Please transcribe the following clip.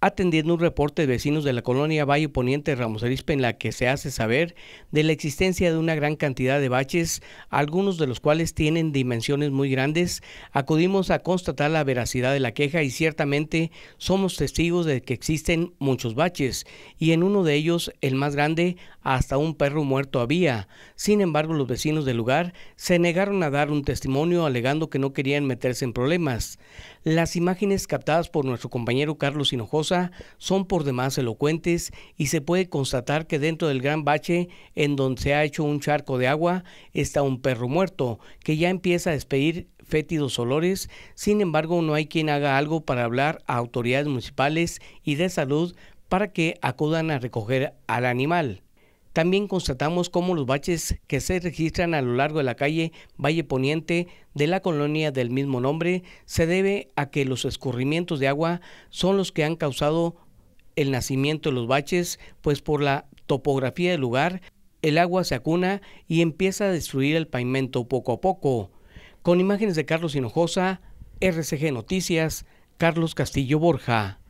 atendiendo un reporte de vecinos de la colonia Valle Poniente Ramos Arispe en la que se hace saber de la existencia de una gran cantidad de baches, algunos de los cuales tienen dimensiones muy grandes, acudimos a constatar la veracidad de la queja y ciertamente somos testigos de que existen muchos baches y en uno de ellos, el más grande, hasta un perro muerto había. Sin embargo, los vecinos del lugar se negaron a dar un testimonio alegando que no querían meterse en problemas. Las imágenes captadas por nuestro compañero Carlos son por demás elocuentes y se puede constatar que dentro del gran bache en donde se ha hecho un charco de agua está un perro muerto que ya empieza a despedir fétidos olores, sin embargo no hay quien haga algo para hablar a autoridades municipales y de salud para que acudan a recoger al animal. También constatamos cómo los baches que se registran a lo largo de la calle Valle Poniente de la colonia del mismo nombre se debe a que los escurrimientos de agua son los que han causado el nacimiento de los baches, pues por la topografía del lugar el agua se acuna y empieza a destruir el pavimento poco a poco. Con imágenes de Carlos Hinojosa, RCG Noticias, Carlos Castillo Borja.